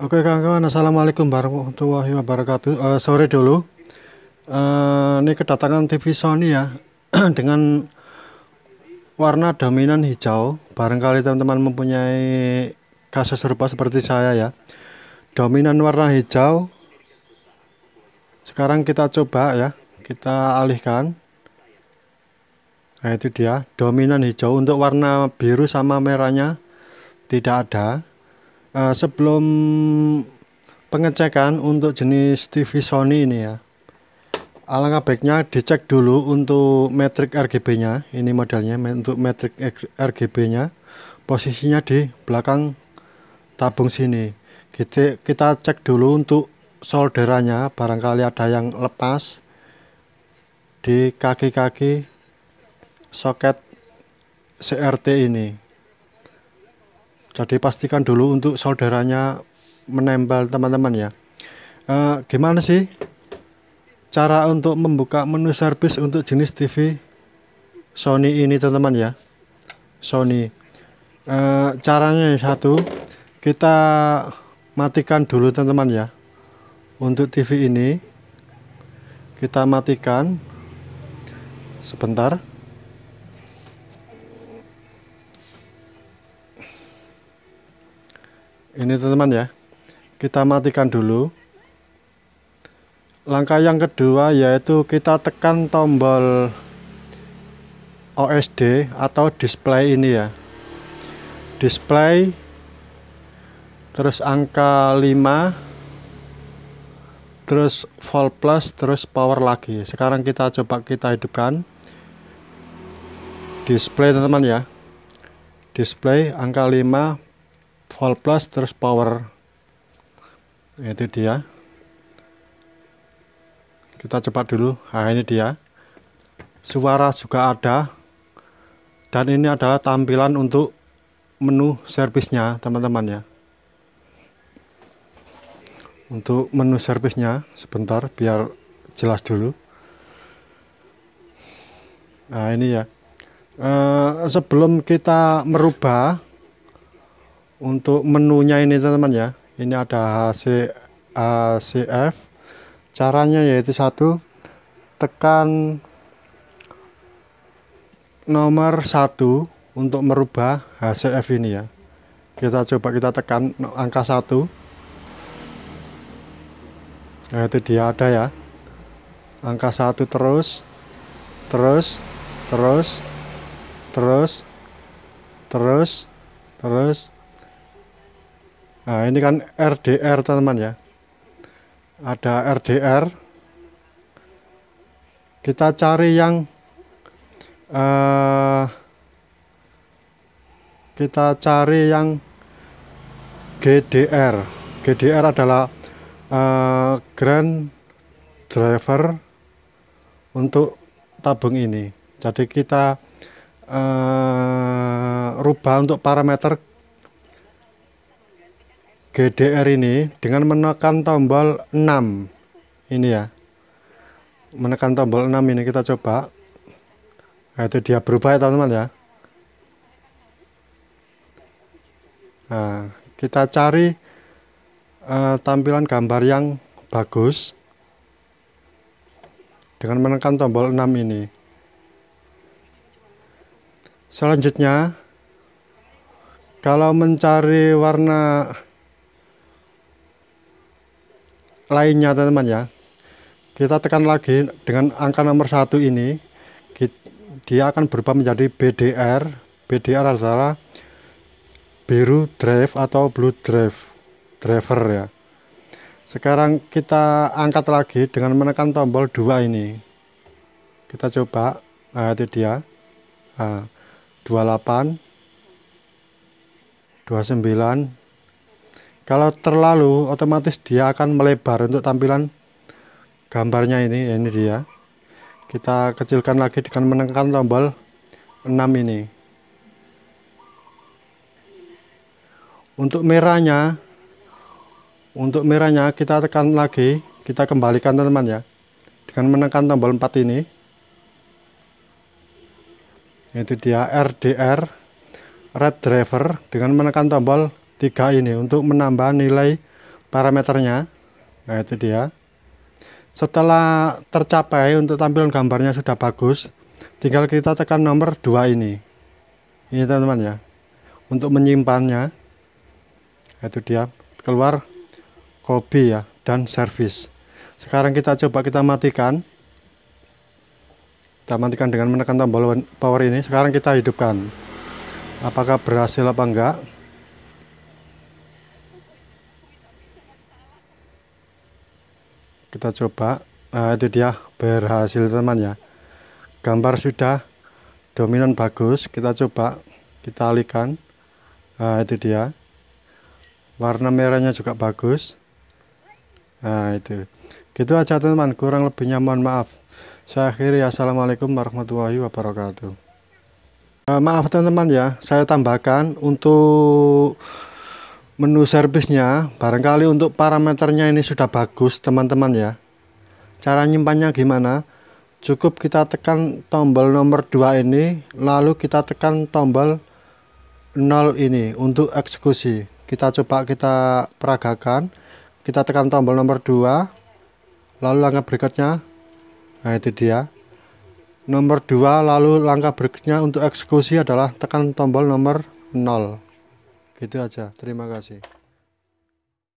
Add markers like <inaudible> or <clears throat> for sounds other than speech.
Oke kawan-kawan, assalamualaikum warahmatullahi wabarakatuh. Uh, sore dulu, uh, ini kedatangan TV Sony ya, <clears throat> dengan warna dominan hijau. Barangkali teman-teman mempunyai kasus serupa seperti saya ya, dominan warna hijau. Sekarang kita coba ya, kita alihkan. Nah itu dia, dominan hijau untuk warna biru sama merahnya tidak ada uh, sebelum pengecekan untuk jenis TV Sony ini ya alangkah baiknya dicek dulu untuk metrik RGB nya ini modelnya untuk metrik RGB nya posisinya di belakang tabung sini kita, kita cek dulu untuk solderannya barangkali ada yang lepas di kaki-kaki soket CRT ini jadi pastikan dulu untuk saudaranya menempel teman-teman ya e, gimana sih cara untuk membuka menu service untuk jenis TV Sony ini teman-teman ya Sony e, caranya yang satu kita matikan dulu teman-teman ya untuk TV ini kita matikan sebentar ini teman-teman ya kita matikan dulu langkah yang kedua yaitu kita tekan tombol OSD atau display ini ya display terus angka 5 terus volt plus terus power lagi sekarang kita coba kita hidupkan display teman-teman ya display angka 5 volt plus terus power itu dia kita cepat dulu nah ini dia suara juga ada dan ini adalah tampilan untuk menu servisnya teman-teman ya untuk menu servisnya sebentar biar jelas dulu nah ini ya e, sebelum kita merubah untuk menunya ini teman-teman ya ini ada HCF caranya yaitu satu tekan nomor satu untuk merubah HCF ini ya kita coba kita tekan angka satu nah itu dia ada ya angka satu terus terus terus terus terus terus Nah, ini kan RDR teman-teman ya. Ada RDR. Kita cari yang uh, kita cari yang GDR. GDR adalah uh, Grand Driver untuk tabung ini. Jadi kita uh, rubah untuk parameter GDR ini dengan menekan tombol 6 ini ya menekan tombol 6 ini kita coba nah itu dia berubah ya teman-teman ya nah kita cari uh, tampilan gambar yang bagus dengan menekan tombol 6 ini selanjutnya kalau mencari warna lainnya teman-teman ya kita tekan lagi dengan angka nomor satu ini dia akan berubah menjadi BDR BDR adalah biru drive atau blue drive driver ya sekarang kita angkat lagi dengan menekan tombol dua ini kita coba nah itu dia nah, 28 29 kalau terlalu otomatis dia akan melebar untuk tampilan gambarnya ini ya, ini dia kita kecilkan lagi dengan menekan tombol 6 ini untuk merahnya untuk merahnya kita tekan lagi kita kembalikan teman-teman ya dengan menekan tombol 4 ini itu dia RDR red driver dengan menekan tombol tiga ini untuk menambah nilai parameternya nah itu dia setelah tercapai untuk tampilan gambarnya sudah bagus tinggal kita tekan nomor 2 ini ini teman-teman ya untuk menyimpannya nah, itu dia keluar copy ya dan service sekarang kita coba kita matikan kita matikan dengan menekan tombol power ini sekarang kita hidupkan apakah berhasil apa enggak kita coba nah, itu dia berhasil teman ya gambar sudah dominan bagus kita coba kita alihkan nah, itu dia warna merahnya juga bagus nah itu gitu aja teman kurang lebihnya mohon maaf saya akhiri assalamualaikum warahmatullahi wabarakatuh maaf teman-teman ya saya tambahkan untuk menu servisnya barangkali untuk parameternya ini sudah bagus teman-teman ya cara nyimpannya gimana cukup kita tekan tombol nomor 2 ini lalu kita tekan tombol 0 ini untuk eksekusi kita coba kita peragakan kita tekan tombol nomor 2 lalu langkah berikutnya nah itu dia nomor 2 lalu langkah berikutnya untuk eksekusi adalah tekan tombol nomor 0 gitu aja terima kasih